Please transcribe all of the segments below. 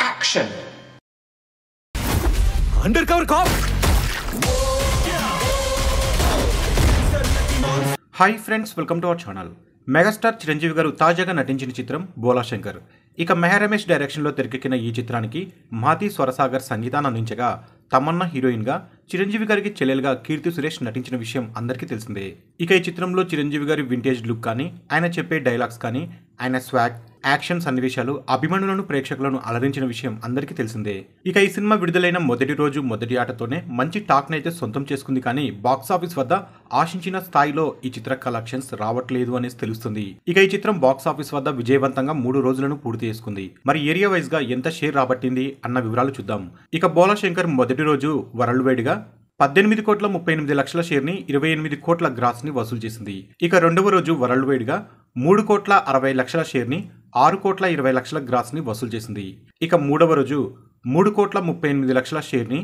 Action! Undercover cop! Hi friends welcome to our channel megastar Chiranjeevi garu తాజాగా నటించిన చిత్రం బోలాశంకర్ ఇక మెహరమేష్ డైరెక్షన్లో తెరకెక్కిన ఈ చిత్రానికి మాతి స్వరసాగర్ సంగీతాన్ని అందించగా తమన్నా హీరోయిన్గా చిరంజీవి గారికి చెల్లెలుగా కీర్తి సురేష్ నటించిన విషయం అందరికీ తెలిసిందే ఇక ఈ చిత్రంలో చిరంజీవి గారి వింటేజ్ లుక్ కానీ ఆయన చెప్పే డైలాగ్స్ కానీ ఆయన స్వాగ్ యాక్షన్ సన్నివేశాలు అభిమానులను ప్రేక్షకులను అలరించిన విషయం అందరికీ తెలిసిందే ఇక ఈ సినిమా విడుదలైన మొదటి రోజు మొదటి ఆటతోనే మంచి టాక్నైతే సొంతం చేసుకుంది కానీ బాక్సాఫీస్ వద్ద ఆశించిన స్థాయిలో ఈ చిత్ర కలెక్షన్స్ రావట్లేదు అనేసి తెలుస్తుంది ఇక ఈ చిత్రం బాక్సాఫీస్ వద్ద విజయవంతంగా మూడు రోజులను పూర్తి చేసుకుంది మరి ఏరియా వైజ్ గా ఎంత షేర్ రాబట్టింది అన్న వివరాలు చూద్దాం ఇక బోలాశంకర్ మొదటి రోజు వరల్డ్ వైడ్ గా పద్దెనిమిది కోట్ల ముప్పై ఎనిమిది లక్షల షేర్ని ఇరవై ఎనిమిది కోట్ల గ్రాస్ని వసూలు చేసింది ఇక రెండవ రోజు వరల్డ్ వైడ్గా మూడు కోట్ల అరవై లక్షల షేర్ని ఆరు కోట్ల ఇరవై లక్షల గ్రాస్ని వసూలు చేసింది ఇక మూడవ రోజు మూడు కోట్ల ముప్పై ఎనిమిది లక్షల షేర్ని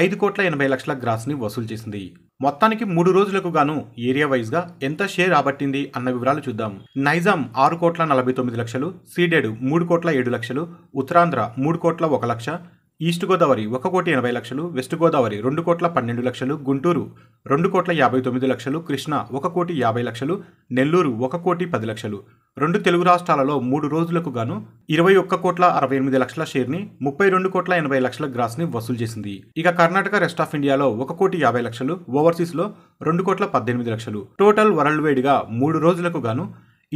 ఐదు కోట్ల ఎనభై లక్షల గ్రాస్ని వసూలు చేసింది మొత్తానికి మూడు రోజులకు గాను ఏరియా వైజ్గా ఎంత షేర్ రాబట్టింది అన్న వివరాలు చూద్దాం నైజాం ఆరు కోట్ల నలభై తొమ్మిది లక్షలు సీడెడ్ మూడు కోట్ల ఏడు లక్షలు ఉత్తరాంధ్ర మూడు కోట్ల ఒక లక్ష ఈస్ట్ గోదావరి ఒక కోటి ఎనభై లక్షలు వెస్ట్ గోదావరి రెండు కోట్ల పన్నెండు లక్షలు గుంటూరు రెండు కోట్ల యాభై తొమ్మిది లక్షలు కృష్ణా ఒక కోటి యాభై లక్షలు నెల్లూరు ఒక కోటి పది లక్షలు రెండు తెలుగు రాష్ట్రాలలో మూడు రోజులకు గాను ఇరవై ఒక్క కోట్ల అరవై ఎనిమిది లక్షల షేర్ని ముప్పై రెండు కోట్ల ఎనభై లక్షల గ్రాస్ని వసూలు చేసింది ఇక కర్ణాటక రెస్ట్ ఆఫ్ ఇండియాలో ఒక కోటి యాభై లక్షలు ఓవర్సీస్లో రెండు కోట్ల పద్దెనిమిది లక్షలు టోటల్ వరల్డ్ గా మూడు రోజులకు గాను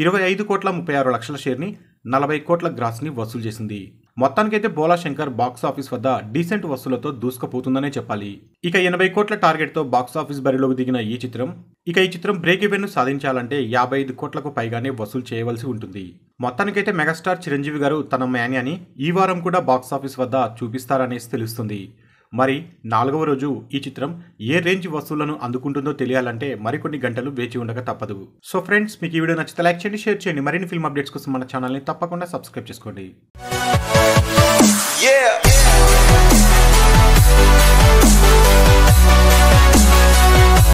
ఇరవై ఐదు కోట్ల ముప్పై ఆరు లక్షల షేర్ని నలభై కోట్ల గ్రాస్ని వసూలు చేసింది మొత్తానికైతే బోలా శంకర్ ఆఫీస్ వద్ద డీసెంట్ వసూలతో దూసుకుపోతుందనే చెప్పాలి ఇక ఎనభై కోట్ల టార్గెట్తో ఆఫీస్ బరిలోకి దిగిన ఈ చిత్రం ఇక ఈ చిత్రం బ్రేక్ ఈవెన్ సాధించాలంటే యాభై ఐదు కోట్లకు పైగానే వసూలు చేయవలసి ఉంటుంది మొత్తానికైతే మెగాస్టార్ చిరంజీవి గారు తన మ్యాన్యాని ఈ వారం కూడా బాక్స్ ఆఫీస్ వద్ద చూపిస్తారనేసి తెలుస్తుంది మరి నాలుగవ రోజు ఈ చిత్రం ఏ రేంజ్ వస్తువులను అందుకుంటుందో తెలియాలంటే మరికొన్ని గంటలు వేచి ఉండక తప్పదు సో ఫ్రెండ్స్ మీకు ఈ వీడియో నచ్చితే లైక్ చేయండి షేర్ చేయండి మరిన్ని ఫిల్మ్ అప్డేట్స్ కోసం మన ఛానల్ని తప్పకుండా సబ్స్క్రైబ్ చేసుకోండి